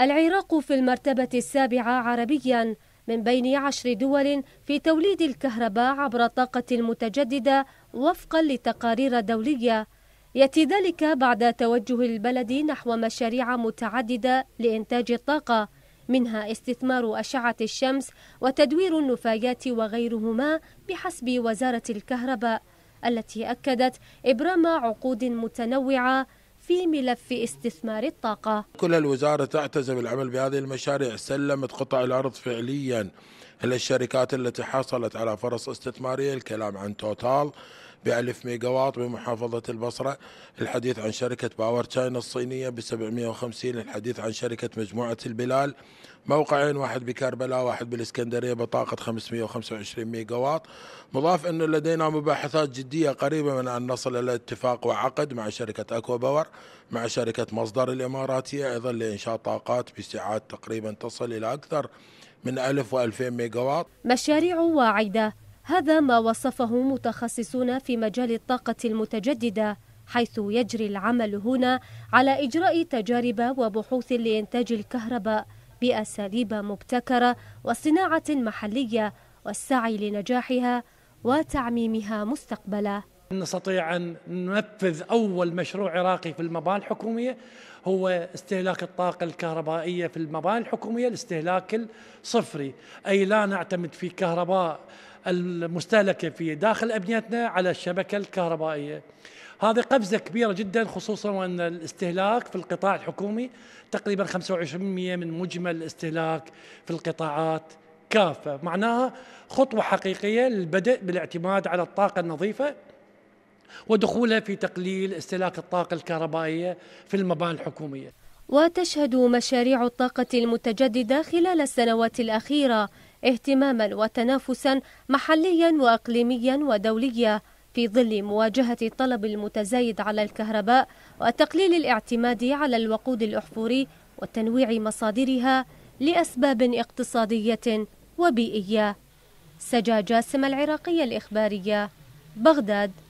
العراق في المرتبة السابعة عربيا من بين عشر دول في توليد الكهرباء عبر الطاقة المتجددة وفقا لتقارير دولية يأتي ذلك بعد توجه البلد نحو مشاريع متعددة لإنتاج الطاقة منها استثمار أشعة الشمس وتدوير النفايات وغيرهما بحسب وزارة الكهرباء التي أكدت إبرام عقود متنوعة في ملف استثمار الطاقة كل الوزارة تعتزم العمل بهذه المشاريع سلمت قطع الأرض فعليا للشركات التي حصلت على فرص استثمارية الكلام عن توتال بألف واط بمحافظة البصرة الحديث عن شركة باور تشاينا الصينية ب 750 الحديث عن شركة مجموعة البلال موقعين واحد بكربلاء واحد بالإسكندرية بطاقة 525 ميجا واط، مضاف أنه لدينا مباحثات جدية قريبة من أن نصل إلى اتفاق وعقد مع شركة أكوا باور مع شركة مصدر الإماراتية أيضا لإنشاء طاقات بسعات تقريبا تصل إلى أكثر من 1000 و2000 واط مشاريع واعدة هذا ما وصفه متخصصون في مجال الطاقة المتجددة حيث يجري العمل هنا على إجراء تجارب وبحوث لإنتاج الكهرباء بأساليب مبتكرة وصناعة محلية والسعي لنجاحها وتعميمها مستقبلا نستطيع أن ننفذ أول مشروع عراقي في المباني الحكومية هو استهلاك الطاقة الكهربائية في المباني الحكومية الاستهلاك الصفري أي لا نعتمد في كهرباء المستهلكة في داخل أبنيتنا على الشبكة الكهربائية هذه قفزة كبيرة جدا خصوصا وأن الاستهلاك في القطاع الحكومي تقريبا 25% من مجمل الاستهلاك في القطاعات كافة معناها خطوة حقيقية للبدء بالاعتماد على الطاقة النظيفة ودخولها في تقليل استهلاك الطاقة الكهربائية في المباني الحكومية وتشهد مشاريع الطاقة المتجددة خلال السنوات الأخيرة اهتماما وتنافسا محليا وأقليميا ودوليا في ظل مواجهة الطلب المتزايد على الكهرباء وتقليل الاعتماد على الوقود الأحفوري وتنويع مصادرها لأسباب اقتصادية وبيئية سجا جاسم العراقية الإخبارية بغداد